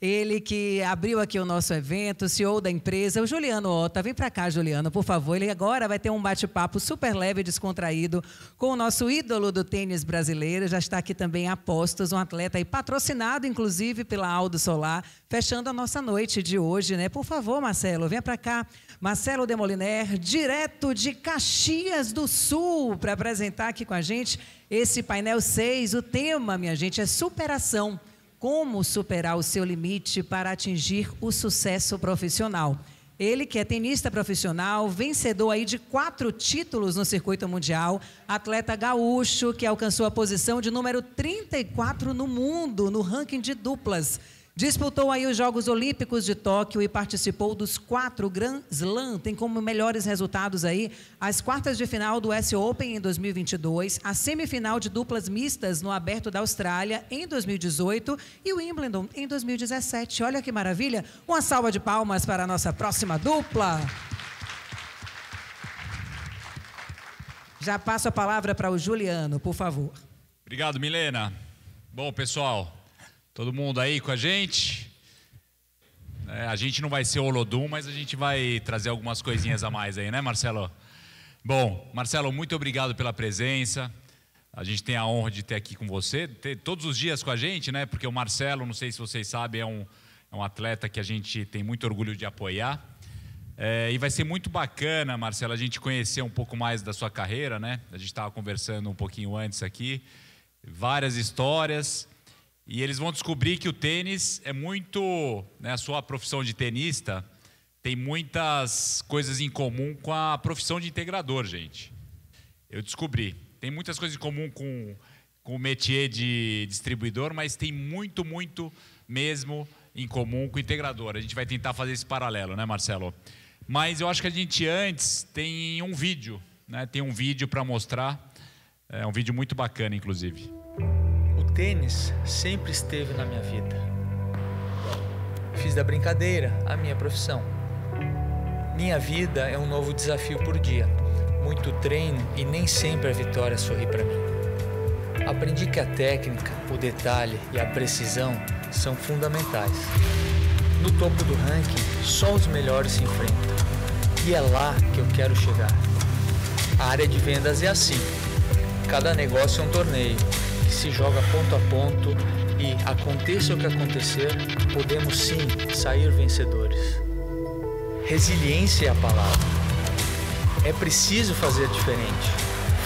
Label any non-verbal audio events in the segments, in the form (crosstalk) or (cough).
Ele que abriu aqui o nosso evento, CEO da empresa, o Juliano Ota. Vem para cá, Juliano, por favor. Ele agora vai ter um bate-papo super leve e descontraído com o nosso ídolo do tênis brasileiro. Já está aqui também Postos, um atleta e patrocinado, inclusive, pela Aldo Solar, fechando a nossa noite de hoje, né? Por favor, Marcelo, venha para cá. Marcelo Demoliner, direto de Caxias do Sul, para apresentar aqui com a gente esse painel 6. O tema, minha gente, é superação como superar o seu limite para atingir o sucesso profissional. Ele que é tenista profissional, vencedor aí de quatro títulos no circuito mundial, atleta gaúcho que alcançou a posição de número 34 no mundo no ranking de duplas. Disputou aí os Jogos Olímpicos de Tóquio e participou dos quatro Grand Slam. Tem como melhores resultados aí as quartas de final do S Open em 2022, a semifinal de duplas mistas no Aberto da Austrália em 2018 e o Wimbledon em 2017. Olha que maravilha! Uma salva de palmas para a nossa próxima dupla. Já passo a palavra para o Juliano, por favor. Obrigado, Milena. Bom, pessoal, Todo mundo aí com a gente? É, a gente não vai ser Olodum, mas a gente vai trazer algumas coisinhas a mais aí, né, Marcelo? Bom, Marcelo, muito obrigado pela presença. A gente tem a honra de ter aqui com você, ter todos os dias com a gente, né? Porque o Marcelo, não sei se vocês sabem, é um, é um atleta que a gente tem muito orgulho de apoiar. É, e vai ser muito bacana, Marcelo, a gente conhecer um pouco mais da sua carreira, né? A gente estava conversando um pouquinho antes aqui, várias histórias. E eles vão descobrir que o tênis é muito, né, a sua profissão de tenista tem muitas coisas em comum com a profissão de integrador, gente. Eu descobri. Tem muitas coisas em comum com, com o métier de distribuidor, mas tem muito, muito mesmo em comum com o integrador. A gente vai tentar fazer esse paralelo, né, Marcelo? Mas eu acho que a gente antes tem um vídeo, né? Tem um vídeo para mostrar. É um vídeo muito bacana, inclusive tênis sempre esteve na minha vida. Fiz da brincadeira a minha profissão. Minha vida é um novo desafio por dia, muito treino e nem sempre a vitória sorri para mim. Aprendi que a técnica, o detalhe e a precisão são fundamentais. No topo do ranking, só os melhores se enfrentam. E é lá que eu quero chegar. A área de vendas é assim. Cada negócio é um torneio que se joga ponto a ponto e, aconteça o que acontecer, podemos sim sair vencedores. Resiliência é a palavra. É preciso fazer diferente.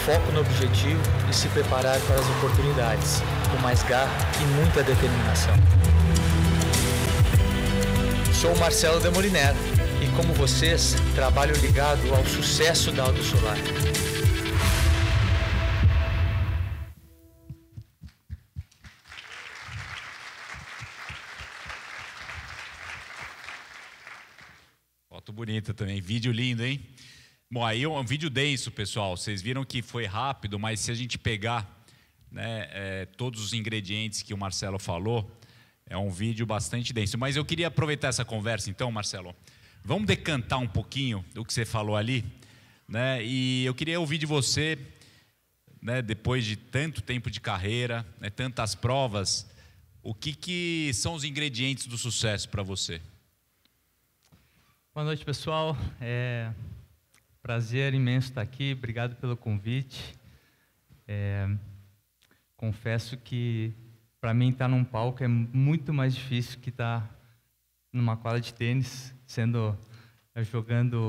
Foco no objetivo e se preparar para as oportunidades, com mais garra e muita determinação. Sou Marcelo Demoliner e, como vocês, trabalho ligado ao sucesso da Auto Solar. bonita também. Vídeo lindo, hein? Bom, aí é um vídeo denso, pessoal. Vocês viram que foi rápido, mas se a gente pegar né, é, todos os ingredientes que o Marcelo falou, é um vídeo bastante denso. Mas eu queria aproveitar essa conversa, então, Marcelo. Vamos decantar um pouquinho o que você falou ali. Né? E eu queria ouvir de você, né, depois de tanto tempo de carreira, né, tantas provas, o que, que são os ingredientes do sucesso para você? Boa noite, pessoal. É prazer imenso estar aqui. Obrigado pelo convite. É, confesso que para mim estar tá num palco é muito mais difícil que estar tá numa quadra de tênis, sendo jogando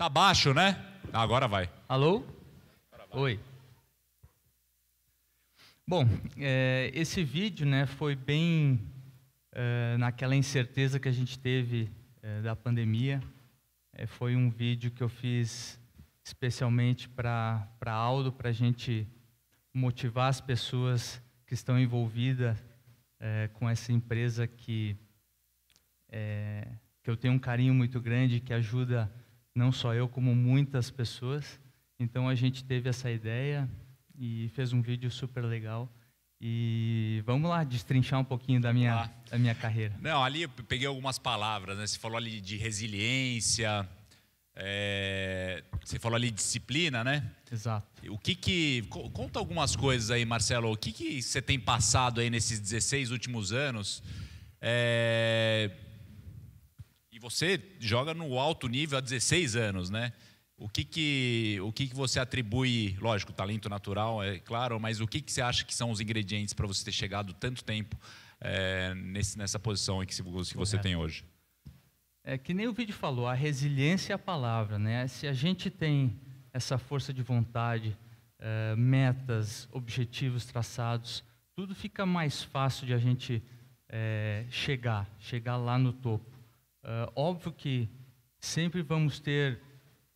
Tá baixo, né? Agora vai. Alô? Agora vai. Oi. Bom, é, esse vídeo né, foi bem é, naquela incerteza que a gente teve é, da pandemia. É, foi um vídeo que eu fiz especialmente para Aldo, para a gente motivar as pessoas que estão envolvidas é, com essa empresa que, é, que eu tenho um carinho muito grande, que ajuda não só eu, como muitas pessoas. Então a gente teve essa ideia e fez um vídeo super legal. E vamos lá destrinchar um pouquinho da minha, da minha carreira. Não, ali eu peguei algumas palavras, né? Você falou ali de resiliência, é... você falou ali de disciplina, né? Exato. O que que... Conta algumas coisas aí, Marcelo. O que que você tem passado aí nesses 16 últimos anos? É você joga no alto nível há 16 anos, né? O que, que, o que, que você atribui, lógico, talento natural, é claro, mas o que, que você acha que são os ingredientes para você ter chegado tanto tempo é, nesse, nessa posição que, que você tem hoje? É que nem o vídeo falou, a resiliência é a palavra, né? Se a gente tem essa força de vontade, é, metas, objetivos traçados, tudo fica mais fácil de a gente é, chegar, chegar lá no topo. Uh, óbvio que sempre vamos ter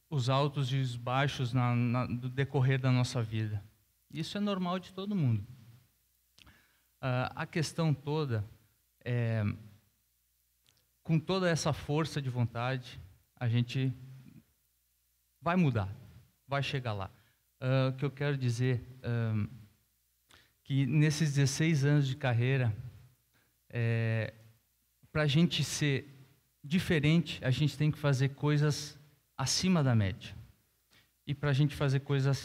os altos e os baixos na, na, no decorrer da nossa vida. Isso é normal de todo mundo. Uh, a questão toda é, com toda essa força de vontade, a gente vai mudar, vai chegar lá. Uh, o que eu quero dizer um, que nesses 16 anos de carreira, é, eh, para a gente ser diferente, a gente tem que fazer coisas acima da média. E para a gente fazer coisas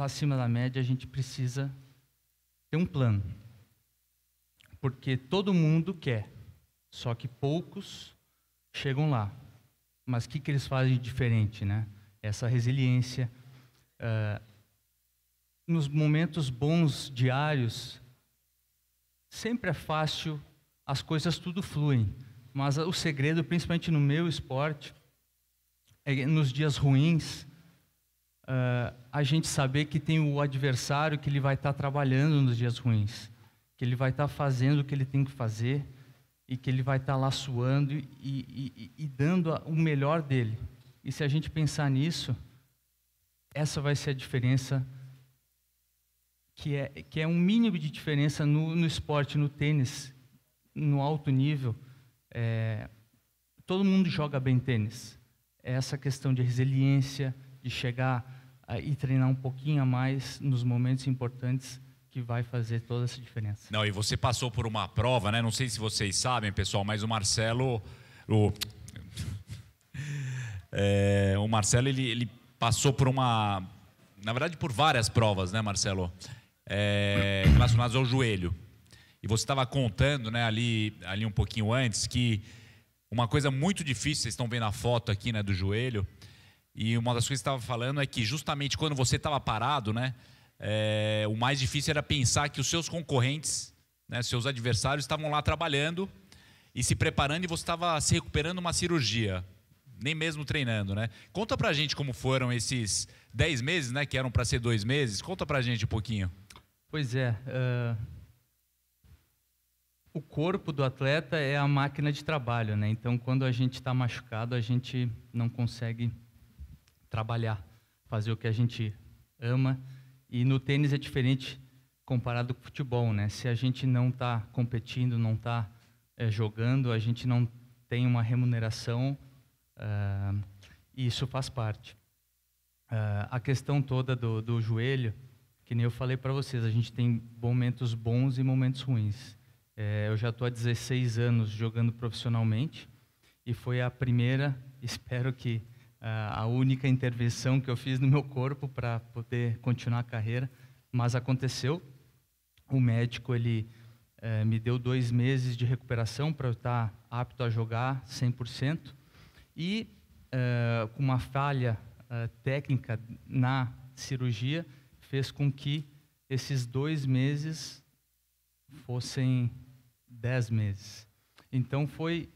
acima da média, a gente precisa ter um plano. Porque todo mundo quer, só que poucos chegam lá. Mas o que, que eles fazem de diferente? Né? Essa resiliência. Uh, nos momentos bons diários, sempre é fácil, as coisas tudo fluem. Mas o segredo, principalmente no meu esporte, é nos dias ruins, uh, a gente saber que tem o adversário que ele vai estar tá trabalhando nos dias ruins, que ele vai estar tá fazendo o que ele tem que fazer e que ele vai estar tá lá suando e, e, e dando o melhor dele. E se a gente pensar nisso, essa vai ser a diferença que é, que é um mínimo de diferença no, no esporte, no tênis, no alto nível, é, todo mundo joga bem tênis. É essa questão de resiliência, de chegar a, ah, e treinar um pouquinho a mais nos momentos importantes que vai fazer toda essa diferença. Não, e você passou por uma prova, né? Não sei se vocês sabem, pessoal, mas o Marcelo, o, (laughs) é, o Marcelo ele, ele, passou por uma, na verdade, por várias provas, né, Marcelo, é, relacionadas ao joelho. E você estava contando né, ali, ali um pouquinho antes que uma coisa muito difícil, vocês estão vendo a foto aqui né, do joelho, e uma das coisas que você estava falando é que justamente quando você estava parado, né, é, o mais difícil era pensar que os seus concorrentes, né, seus adversários, estavam lá trabalhando e se preparando e você estava se recuperando uma cirurgia, nem mesmo treinando. Né? Conta para gente como foram esses 10 meses, né, que eram para ser dois meses, conta para gente um pouquinho. Pois é. Uh o corpo do atleta é a máquina de trabalho, né? Então, quando a gente está machucado, a gente não consegue trabalhar, fazer o que a gente ama. E no tênis é diferente comparado com o futebol, né? Se a gente não está competindo, não está é, eh, jogando, a gente não tem uma remuneração. Uh, e isso faz parte. Uh, a questão toda do, do joelho, que nem eu falei para vocês, a gente tem momentos bons e momentos ruins. É, eu já estou há 16 anos jogando profissionalmente e foi a primeira, (laughs) espero que a única intervenção que eu fiz no meu corpo para poder continuar a carreira, mas aconteceu. O médico ele é, me deu dois meses de recuperação para eu estar tá apto a jogar 100% e é, com uma falha é, técnica na cirurgia fez com que esses dois meses fossem dez meses. Então foi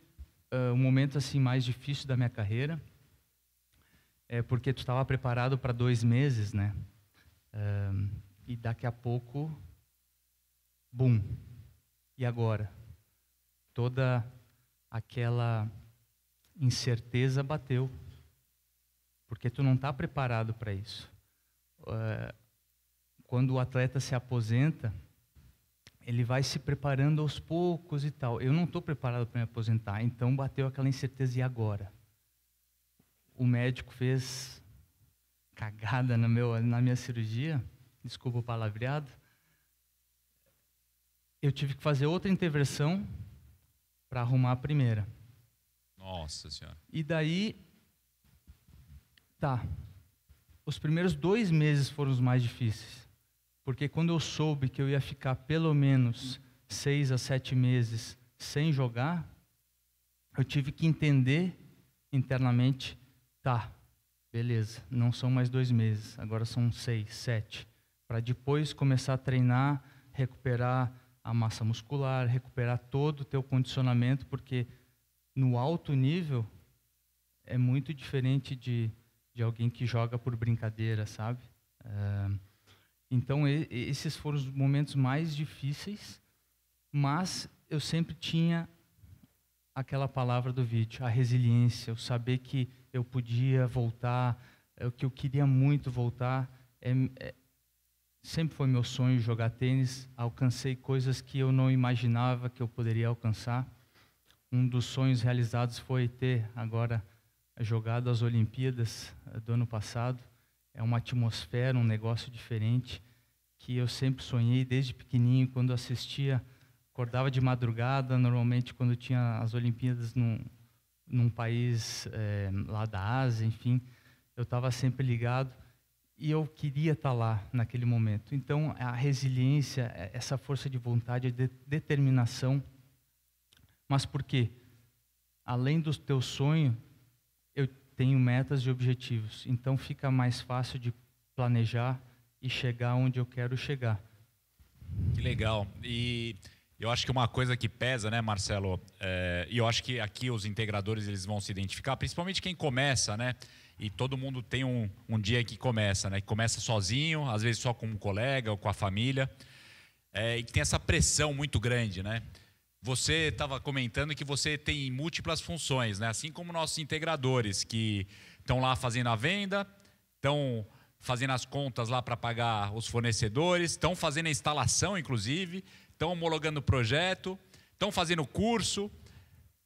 uh, um momento assim mais difícil da minha carreira, é porque tu estava tá preparado para dois meses, né? Uh, e daqui a pouco, bum. E agora? Toda aquela incerteza bateu, porque tu não está preparado para isso. Uh, quando o atleta se aposenta ele vai se preparando aos poucos e tal. Eu não estou preparado para me aposentar, então bateu aquela incerteza e agora. O médico fez cagada na, meu, na minha cirurgia, desculpa o palavreado. Eu tive que fazer outra intervenção para arrumar a primeira. Nossa senhora. E daí, tá. Os primeiros dois meses foram os mais difíceis porque quando eu soube que eu ia ficar pelo menos seis a sete meses sem jogar, eu tive que entender internamente, tá, beleza, não são mais dois meses, agora são seis, sete, para depois começar a treinar, recuperar a massa muscular, recuperar todo o teu condicionamento, porque no alto nível é muito diferente de, de alguém que joga por brincadeira, sabe? Eh, então, esses foram os momentos mais difíceis, mas eu sempre tinha aquela palavra do vídeo, a resiliência, o saber que eu podia voltar, é, o que eu queria muito voltar. É, é, sempre foi meu sonho jogar tênis, alcancei coisas que eu não imaginava que eu poderia alcançar. Um dos sonhos realizados foi ter agora jogado as Olimpíadas é, do ano passado é uma atmosfera, um negócio diferente que eu sempre sonhei desde pequenininho, quando assistia, acordava de madrugada, normalmente quando tinha as Olimpíadas num, num país é, lá da Ásia, enfim, eu estava sempre ligado e eu queria estar tá lá naquele momento. Então, a resiliência, é, essa força de vontade, a de determinação, mas por quê? Além do teu sonho, tenho metas e objetivos, então fica mais fácil de planejar e chegar onde eu quero chegar. Que legal. E eu acho que uma coisa que pesa, né, Marcelo? É, e eu acho que aqui os integradores eles vão se identificar, principalmente quem começa, né? E todo mundo tem um, um dia que começa, né? Que começa sozinho, às vezes só com um colega ou com a família. É, e tem essa pressão muito grande, né? Você estava comentando que você tem múltiplas funções, né? assim como nossos integradores que estão lá fazendo a venda, estão fazendo as contas lá para pagar os fornecedores, estão fazendo a instalação, inclusive, estão homologando o projeto, estão fazendo o curso.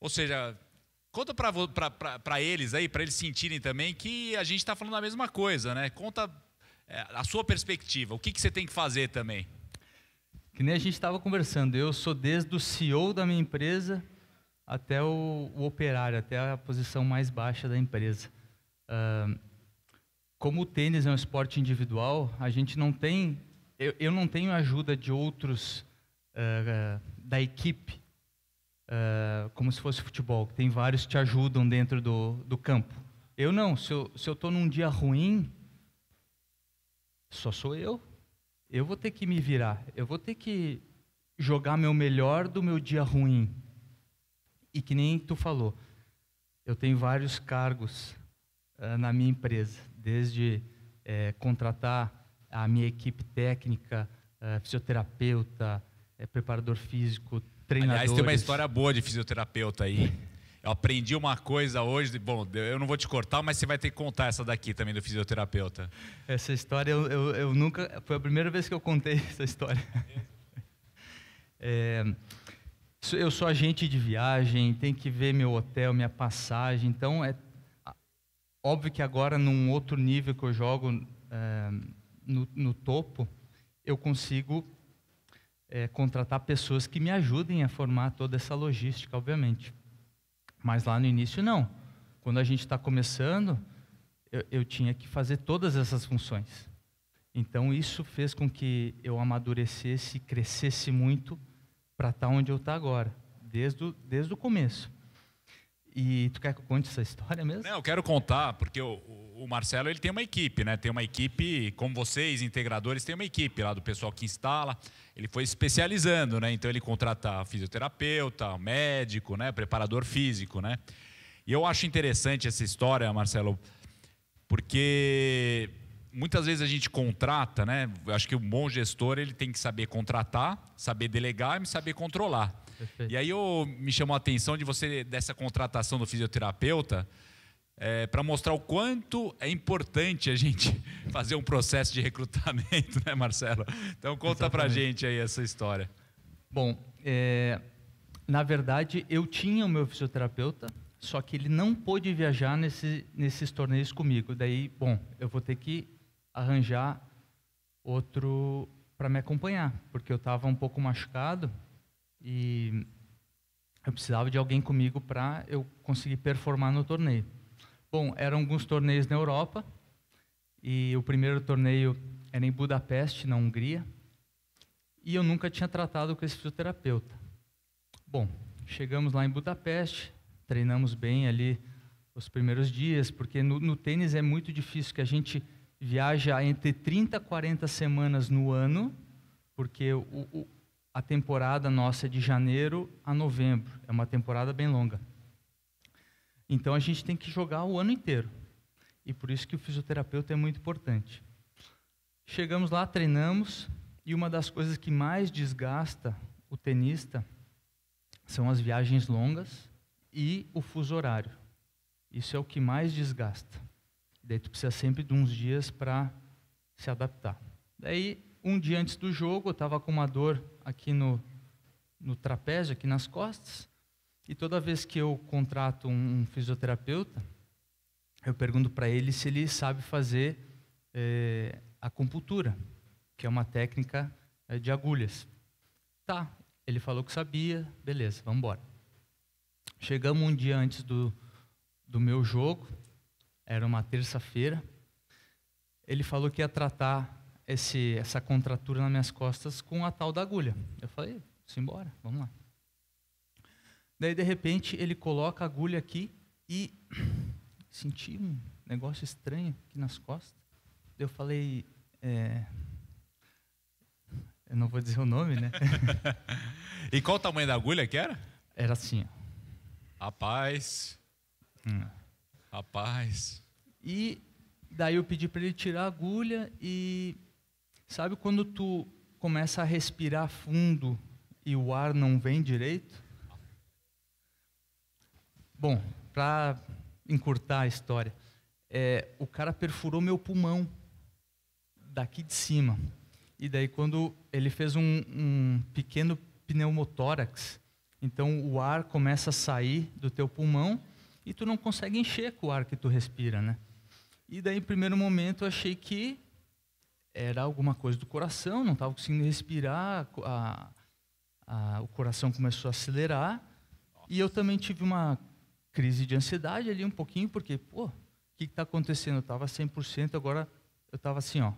Ou seja, conta para eles aí, para eles sentirem também que a gente está falando a mesma coisa, né? Conta é, a sua perspectiva, o que, que você tem que fazer também. Que nem a gente estava conversando, eu sou desde o CEO da minha empresa até o, o operário, até a posição mais baixa da empresa. Uh, como o tênis é um esporte individual, a gente não tem, eu, eu não tenho ajuda de outros uh, da equipe, uh, como se fosse futebol, que tem vários que te ajudam dentro do, do campo. Eu não, se eu estou num dia ruim, só sou eu, eu vou ter que me virar, eu vou ter que jogar meu melhor do meu dia ruim. E que nem tu falou, eu tenho vários cargos uh, na minha empresa, desde eh, contratar a minha equipe técnica, uh, fisioterapeuta, preparador físico, treinador. Aliás, tem uma história boa de fisioterapeuta aí. Eu aprendi uma coisa hoje, bom, eu não vou te cortar, mas você vai ter que contar essa daqui também do fisioterapeuta. Essa história eu, eu, eu nunca. Foi a primeira vez que eu contei (laughs) essa história. É, é eu sou agente de viagem, tem que ver meu hotel, minha passagem. Então, é óbvio que agora, num outro nível que eu jogo é, no, no, topo, eu consigo é, contratar pessoas que me ajudem a formar toda essa logística, obviamente. Mas lá no início, não. Quando a gente está começando, eu, eu tinha que fazer todas essas funções. Então, isso fez com que eu amadurecesse, crescesse muito para estar tá onde eu estou tá agora, desde o, desde o começo. E tu quer que eu conte essa história mesmo? Não, eu quero contar, porque o, o Marcelo ele tem uma equipe, né? Tem uma equipe, como vocês, integradores, tem uma equipe lá do pessoal que instala. Ele foi especializando, né? Então ele contrata fisioterapeuta, médico, né? Preparador físico, né? E eu acho interessante essa história, Marcelo, porque muitas vezes a gente contrata, né? Acho que um bom gestor ele tem que saber contratar, saber delegar e saber controlar. Perfeito. E aí eu, me chamou a atenção de você dessa contratação do fisioterapeuta é, para mostrar o quanto é importante a gente (laughs) fazer um processo de recrutamento, né, Marcelo? Então conta para gente aí essa história. Bom, é, na verdade eu tinha o meu fisioterapeuta, só que ele não pôde viajar nesse, nesses torneios comigo. Daí, bom, eu vou ter que arranjar outro para me acompanhar, porque eu estava um pouco machucado e eu precisava de alguém comigo para eu conseguir performar no torneio. Bom, eram alguns torneios na Europa e o primeiro torneio era em Budapeste, na Hungria, e eu nunca tinha tratado com esse fisioterapeuta. Bom, chegamos lá em Budapeste, treinamos bem ali os primeiros dias, porque no, no tênis é muito difícil que a gente viaja entre 30 e 40 semanas no ano, porque o, o, a temporada nossa é de janeiro a novembro, é uma temporada bem longa. Então a gente tem que jogar o ano inteiro. E por isso que o fisioterapeuta é muito importante. Chegamos lá, treinamos, e uma das coisas que mais desgasta o tenista são as viagens longas e o fuso horário. Isso é o que mais desgasta. Daí tu precisa sempre de uns dias para se adaptar. Daí, um dia antes do jogo, eu estava com uma dor aqui no, no trapézio, aqui nas costas. E toda vez que eu contrato um fisioterapeuta, eu pergunto para ele se ele sabe fazer é, acupuntura, que é uma técnica é, de agulhas. Tá, ele falou que sabia, beleza, vamos embora. Chegamos um dia antes do, do meu jogo, era uma terça-feira. Ele falou que ia tratar esse, essa contratura nas minhas costas com a tal da agulha. Eu falei, simbora, vamos lá. Daí, de repente, ele coloca a agulha aqui e (clears throat) senti um negócio estranho aqui nas costas. Daí eu falei, é... eu não vou dizer o nome, né? (laughs) e qual o tamanho da agulha que era? Era assim, ó. Rapaz. Hum. Rapaz. E daí eu pedi para ele tirar a agulha e sabe quando tu começa a respirar fundo e o ar não vem direito? Bom, para encurtar a história, é, o cara perfurou meu pulmão daqui de cima. E daí, quando ele fez um, um pequeno pneumotórax, então o ar começa a sair do teu pulmão e tu não consegue encher com o ar que tu respira, né? E daí, em primeiro momento, eu achei que era alguma coisa do coração, não estava conseguindo respirar, a, a, o coração começou a acelerar. E eu também tive uma crise de ansiedade ali um pouquinho, porque, pô, o que está acontecendo? Eu estava 100%, agora eu estava assim, ó.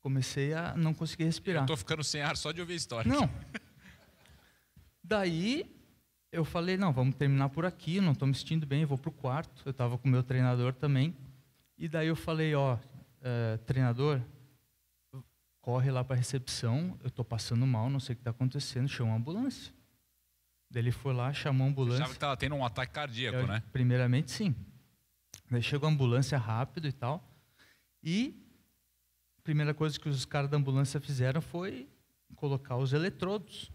Comecei a não conseguir respirar. Estou ficando sem ar só de ouvir a história. Não. (laughs) Daí eu falei, não, vamos terminar por aqui, não estou me sentindo bem, vou para o quarto. Eu estava com o meu treinador também. E daí eu falei, ó, eh, treinador, corre lá para a recepção, eu estou passando mal, não sei o que está acontecendo, chama a ambulância. Ele foi lá, chamou a ambulância. Você achava que estava tendo um ataque cardíaco, eu, né? Primeiramente, sim. Daí chegou a ambulância rápido e tal. E a primeira coisa que os caras da ambulância fizeram foi colocar os eletrodos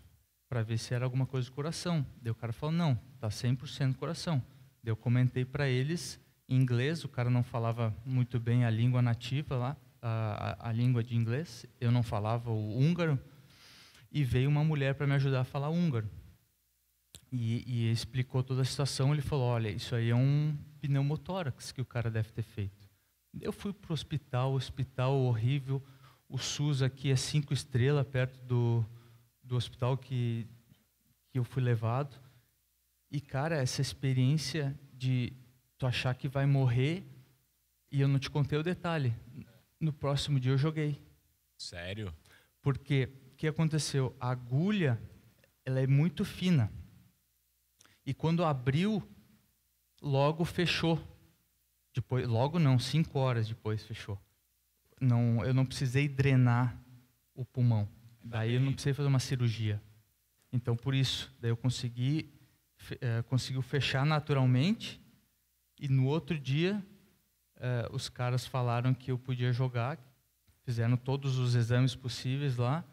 para ver se era alguma coisa do coração. Daí o cara falou: não, tá 100% coração. Daí eu comentei para eles em inglês, o cara não falava muito bem a língua nativa lá, a, a, a língua de inglês, eu não falava o húngaro. E veio uma mulher para me ajudar a falar húngaro. E, e explicou toda a situação. Ele falou: olha, isso aí é um pneumotórax que o cara deve ter feito. Eu fui para o hospital, hospital horrível. O SUS aqui é cinco estrelas, perto do, do hospital que, que eu fui levado. E, cara, essa experiência de tu achar que vai morrer e eu não te contei o detalhe. No próximo dia eu joguei. Sério? Porque o que aconteceu? A agulha ela é muito fina. E quando abriu, logo fechou. Depois, logo não, cinco horas depois fechou. Não, eu não precisei drenar o pulmão. Daí eu não precisei fazer uma cirurgia. Então por isso, daí eu consegui é, conseguiu fechar naturalmente. E no outro dia, é, os caras falaram que eu podia jogar, fizeram todos os exames possíveis lá.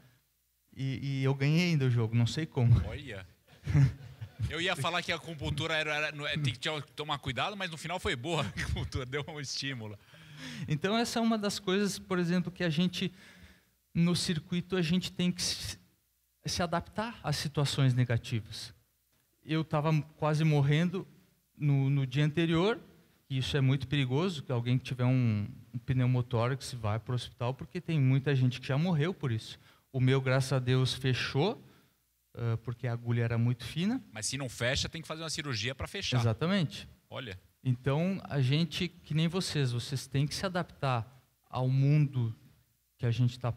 E, e eu ganhei ainda o jogo, não sei como. Olha! (laughs) Eu ia falar que a acupuntura era, era, é, tem que tomar cuidado, mas no final foi boa a acupuntura, (laughs) deu um estímulo. Então essa é uma das coisas, por exemplo, que a gente no circuito a gente tem que se adaptar às situações negativas. Eu estava quase morrendo no, no, dia anterior, e isso é muito perigoso, que alguém que tiver um, um pneumotórax vai para o hospital, porque tem muita gente que já morreu por isso. O meu, graças a Deus, fechou ah, porque a agulha era muito fina. Mas se não fecha, tem que fazer uma cirurgia para fechar. Exatamente. Olha. Então, a gente, que nem vocês, vocês têm que se adaptar ao mundo que a gente está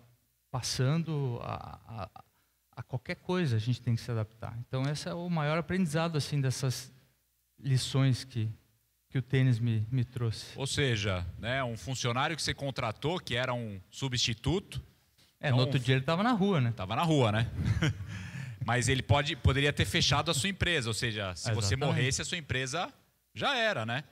passando, a, a, a, qualquer coisa a gente tem que se adaptar. Então, esse é o maior aprendizado assim dessas lições que, que o tênis me, me trouxe. Ou seja, né, um funcionário que você contratou, que era um substituto. É, então, no outro dia ele estava na rua, né? Estava na rua, né? (laughs) Mas ele pode, poderia ter fechado a sua empresa, ou seja, se Exatamente. você morresse, a sua empresa já era, né?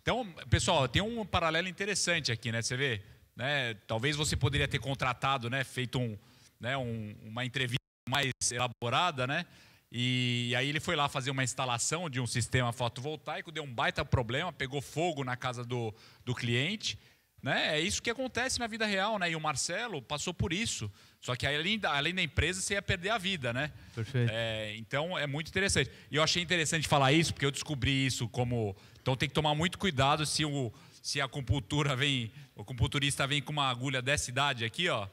Então, pessoal, tem um paralelo interessante aqui, né? Você vê, né? Talvez você poderia ter contratado, né? Feito um, né? Um, uma entrevista mais elaborada, né? E aí ele foi lá fazer uma instalação de um sistema fotovoltaico, deu um baita problema, pegou fogo na casa do, do cliente né? É isso que acontece na vida real, né? E o Marcelo passou por isso. Só que além da, além da empresa, você ia perder a vida, né? Perfeito. É, então é muito interessante. E eu achei interessante falar isso, porque eu descobri isso como. Então tem que tomar muito cuidado se o. Se a acupuntura vem, o acupunturista vem com uma agulha dessa idade aqui, ó,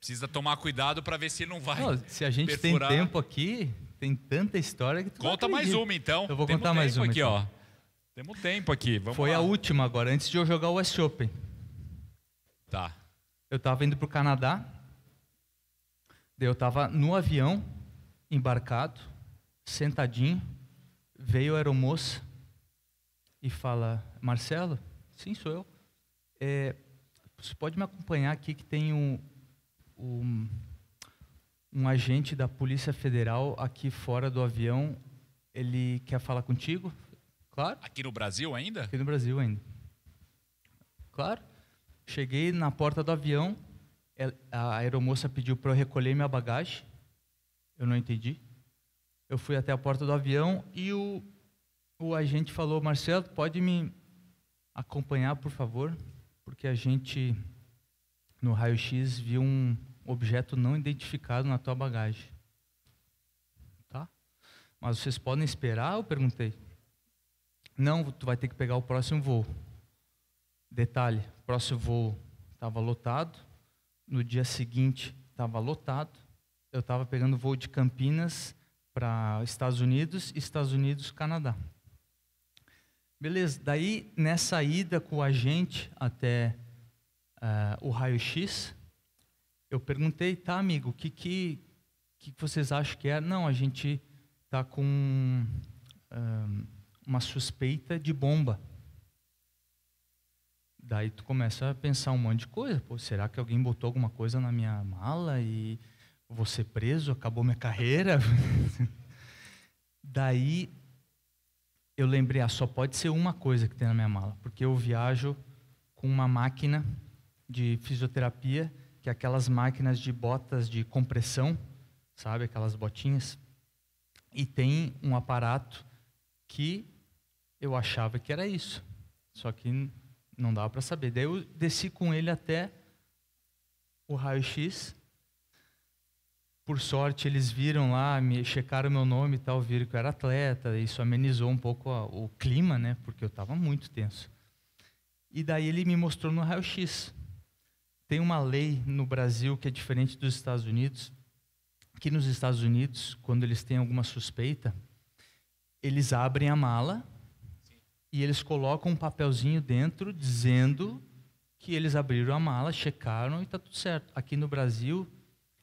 precisa tomar cuidado para ver se ele não vai. Não, se a gente perfurar. tem tempo aqui, tem tanta história que tu Conta mais uma então. Eu vou contar mais uma aqui, então. ó. Temos tempo aqui. Vamos Foi lá. a última agora, antes de eu jogar o West Open. Tá. Eu estava indo para o Canadá, eu estava no avião, embarcado, sentadinho, veio a aeromoça e fala, Marcelo, sim, sou eu, é, você pode me acompanhar aqui que tem um, um, um agente da Polícia Federal aqui fora do avião, ele quer falar contigo? Claro. Aqui no Brasil ainda? Aqui no Brasil ainda. Claro. Cheguei na porta do avião, é, a aeromoça pediu para eu recolher minha bagagem. Eu não entendi. Eu fui até a porta do avião e o, o agente falou: Marcelo, pode me acompanhar, por favor? Porque a gente, no raio-x, viu um objeto não identificado na tua bagagem. Tá? Mas vocês podem esperar? Eu perguntei. Não, tu vai ter que pegar o próximo voo. Detalhe: próximo voo estava lotado, no dia seguinte estava lotado. Eu estava pegando voo de Campinas para Estados Unidos, Estados Unidos, Canadá. Beleza, daí nessa ida com a gente até uh, o raio-x, eu perguntei, tá, amigo, o que, que, que vocês acham que é? Não, a gente tá com um, uma suspeita de bomba daí tu começa a pensar um monte de coisa. Pô, será que alguém botou alguma coisa na minha mala e vou ser preso? Acabou minha carreira? (laughs) daí eu lembrei, ah, só pode ser uma coisa que tem na minha mala, porque eu viajo com uma máquina de fisioterapia, que é aquelas máquinas de botas de compressão, sabe, aquelas botinhas, e tem um aparato que eu achava que era isso, só que não dava para saber. Daí eu desci com ele até o raio-x. Por sorte, eles viram lá, me checaram meu nome e tal, viram que eu era atleta. Isso amenizou um pouco a, o clima, né? Porque eu estava muito tenso. E daí ele me mostrou no raio-x. Tem uma lei no Brasil que é diferente dos Estados Unidos, que nos Estados Unidos, quando eles têm alguma suspeita, eles abrem a mala e eles colocam um papelzinho dentro dizendo que eles abriram a mala, checaram e está tudo certo. Aqui no Brasil,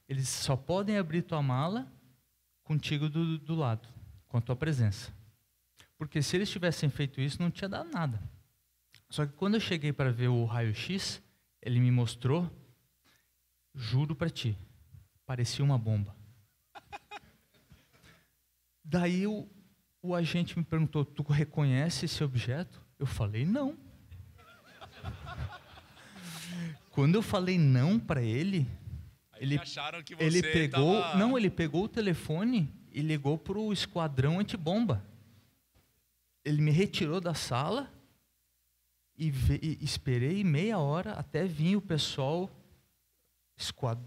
eles só podem abrir tua mala contigo do, do lado, com a tua presença. Porque se eles tivessem feito isso, não tinha dado nada. Só que quando eu cheguei para ver o raio-x, ele me mostrou, juro para ti, parecia uma bomba. (laughs) Daí eu o agente me perguntou: Tu reconhece esse objeto? Eu falei: Não. Quando eu falei não para ele, Aí ele, ele pegou, tava... não, ele pegou o telefone e ligou para o esquadrão antibomba. Ele me retirou da sala e, ve... e esperei meia hora até vir o pessoal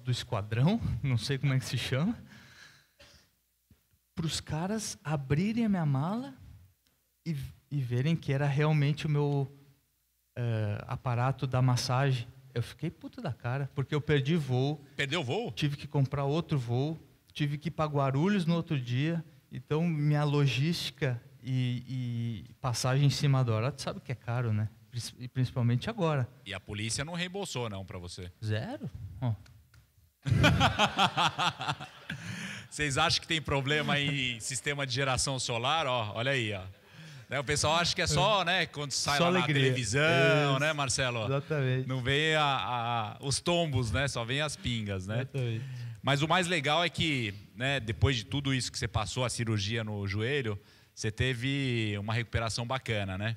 do esquadrão, (laughs) não sei como é que se chama, para os caras abrirem a minha mala e, e verem que era realmente o meu uh, aparato da massagem. Eu fiquei puto da cara, porque eu perdi voo. Perdeu voo? Tive que comprar outro voo, tive que ir para Guarulhos no outro dia. Então, minha logística e, e passagem em cima da hora, tu sabe que é caro, né? Principalmente agora. E a polícia não reembolsou, não, para você? Zero. Oh. (laughs) Vocês acham que tem problema em sistema de geração solar? Ó, olha aí, ó. Né, o pessoal acha que é só, né, quando sai só lá alegria. na televisão, né, Isso. né, Marcelo? Exatamente. Não vem a, a, os tombos, né? Só vem as pingas, né? Exatamente. Mas o mais legal é que, né, depois de tudo isso que você passou, a cirurgia no joelho, você teve uma recuperação bacana, né?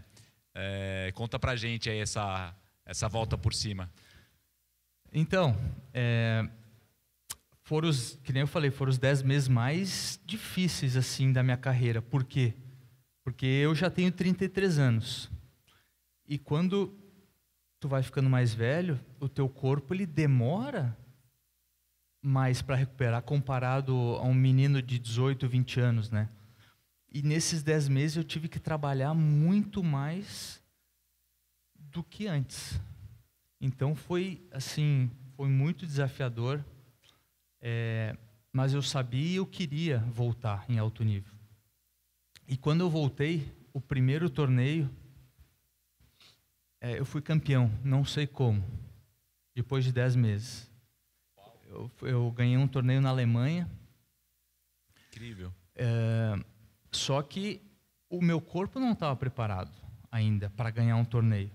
É, conta pra gente aí essa, essa volta por cima. Então, é, foram os, que nem eu falei, foram os dez meses mais difíceis assim da minha carreira. Por quê? Porque eu já tenho 33 anos. E quando tu vai ficando mais velho, o teu corpo ele demora mais para recuperar comparado a um menino de 18, 20 anos, né? E nesses 10 meses eu tive que trabalhar muito mais do que antes. Então foi assim, foi muito desafiador é, mas eu sabia e eu queria voltar em alto nível. E quando eu voltei, o primeiro torneio, é, eu fui campeão, não sei como, depois de 10 meses. Eu, eu, ganhei um torneio na Alemanha. Incrível. É, só que o meu corpo não estava preparado ainda para ganhar um torneio.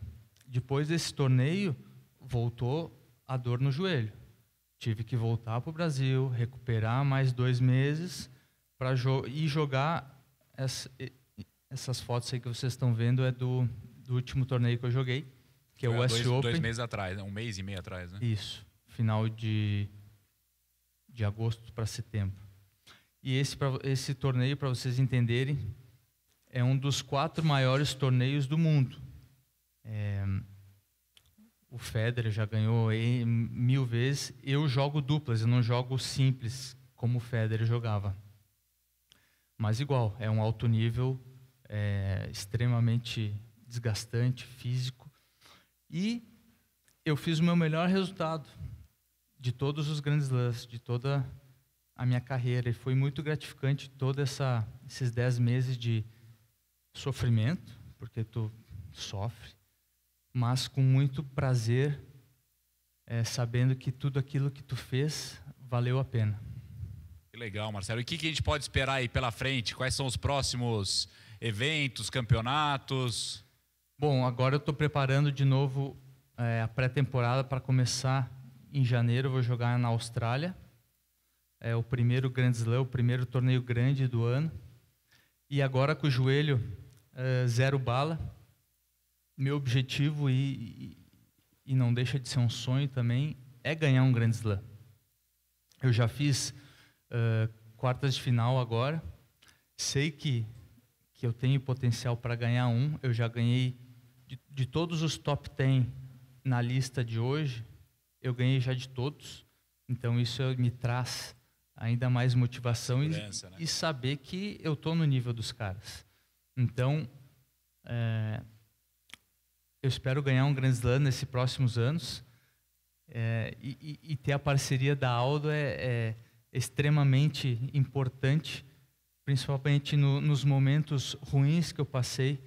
Depois desse torneio, voltou a dor no joelho. Tive que voltar para o Brasil, recuperar mais dois meses para jo jogar essa, essas fotos aí que vocês estão vendo é do, do último torneio que eu joguei, que Foi é o é, US dois, Open. Dois meses atrás, né? um mês e meio atrás, né? Isso, final de, de agosto para setembro. E esse, esse torneio, para vocês entenderem, é um dos quatro maiores torneios do mundo. É, o Federer já ganhou mil vezes. Eu jogo duplas, eu não jogo simples como o Federer jogava. Mas igual, é um alto nível, é, extremamente desgastante, físico. E eu fiz o meu melhor resultado de todos os grandes lances, de toda a minha carreira. E foi muito gratificante toda essa esses dez meses de sofrimento, porque tu sofre mas com muito prazer, é, sabendo que tudo aquilo que tu fez valeu a pena. Que legal, Marcelo. E o que, que a gente pode esperar aí pela frente? Quais são os próximos eventos, campeonatos? Bom, agora eu estou preparando de novo é, a pré-temporada para começar em janeiro. Vou jogar na Austrália. É o primeiro Grand Slam, o primeiro torneio grande do ano. E agora com o joelho é, zero bala, meu objetivo e, e não deixa de ser um sonho também é ganhar um grande slam. Eu já fiz uh, quartas de final agora, sei que que eu tenho potencial para ganhar um. Eu já ganhei de, de, todos os top 10 na lista de hoje, eu ganhei já de todos. Então isso me traz ainda mais motivação e, né? e, saber que eu tô no nível dos caras. Então é, eu espero ganhar um Grand Slam nesses próximos anos. É, e, e, ter a parceria da Aldo é, é extremamente importante, principalmente no, nos momentos ruins que eu passei.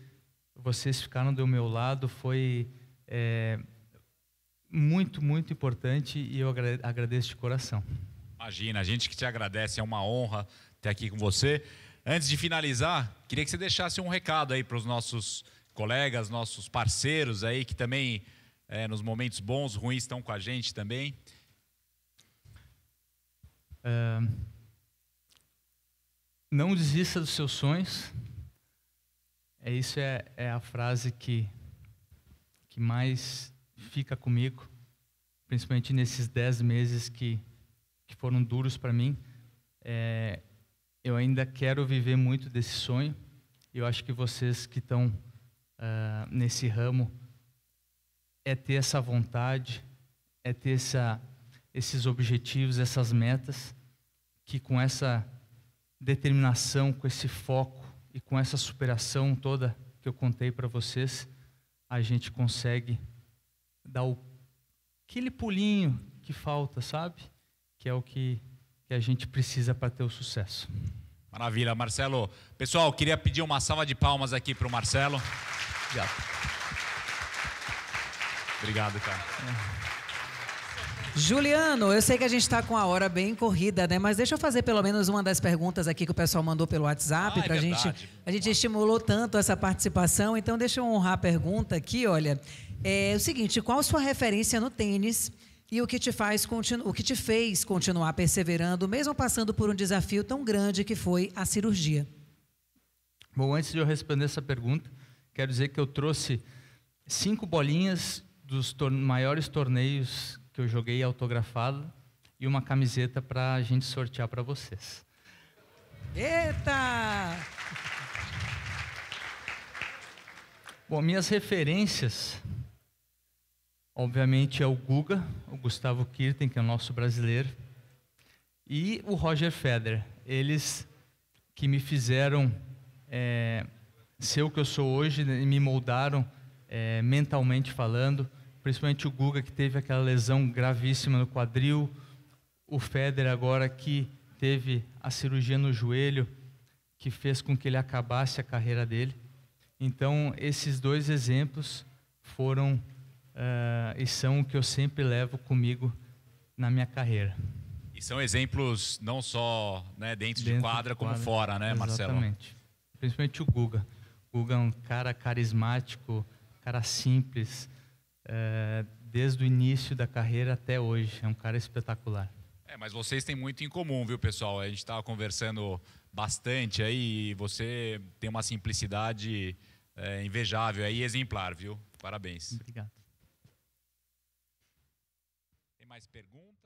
Vocês ficaram do meu lado, foi é, muito, muito importante e eu agradeço de coração. Imagina, a gente que te agradece, é uma honra ter aqui com você. Antes de finalizar, queria que você deixasse um recado aí para os nossos colegas, nossos parceiros aí que também é, nos momentos bons, ruins estão com a gente também. É, não desista dos seus sonhos. É isso é, é a frase que que mais fica comigo, principalmente nesses dez meses que que foram duros para mim. É, eu ainda quero viver muito desse sonho. Eu acho que vocês que estão uh, nesse ramo é ter essa vontade, é ter essa, esses objetivos, essas metas, que com essa determinação, com esse foco e com essa superação toda que eu contei para vocês, a gente consegue dar o, aquele pulinho que falta, sabe? Que é o que, que a gente precisa para ter o sucesso. Maravilha, Marcelo. Pessoal, queria pedir uma salva de palmas aqui para o Marcelo. Obrigado. Obrigado, cara. Juliano, eu sei que a gente está com a hora bem corrida, né? Mas deixa eu fazer pelo menos uma das perguntas aqui que o pessoal mandou pelo WhatsApp ah, é para a gente. A gente estimulou tanto essa participação, então deixa eu honrar a pergunta aqui. Olha, é o seguinte: qual a sua referência no tênis? e o que te faz o que te fez continuar perseverando, mesmo passando por um desafio tão grande que foi a cirurgia? Bom, antes de eu responder essa pergunta, quero dizer que eu trouxe cinco bolinhas dos maiores torneios que eu joguei autografado e uma camiseta para a gente sortear para vocês. Eita! Bom, minhas referências Obviamente é o Guga, o Gustavo Kirten, que é o nosso brasileiro, e o Roger Federer. Eles que me fizeram é, ser o que eu sou hoje, né, e me moldaram é, mentalmente falando, principalmente o Guga, que teve aquela lesão gravíssima no quadril, o Federer agora que teve a cirurgia no joelho, que fez com que ele acabasse a carreira dele. Então, esses dois exemplos foram uh, e são o que eu sempre levo comigo na minha carreira. E são exemplos não só né, dentro, dentro, de quadra, quadra como quadra, fora, né, Marcelo? Exatamente. Principalmente o Guga. O Guga é um cara carismático, cara simples, uh, desde o início da carreira até hoje. É um cara espetacular. É, mas vocês têm muito em comum, viu, pessoal? A gente estava conversando bastante aí e você tem uma simplicidade é, invejável aí, exemplar, viu? Parabéns. Obrigado mais perguntas?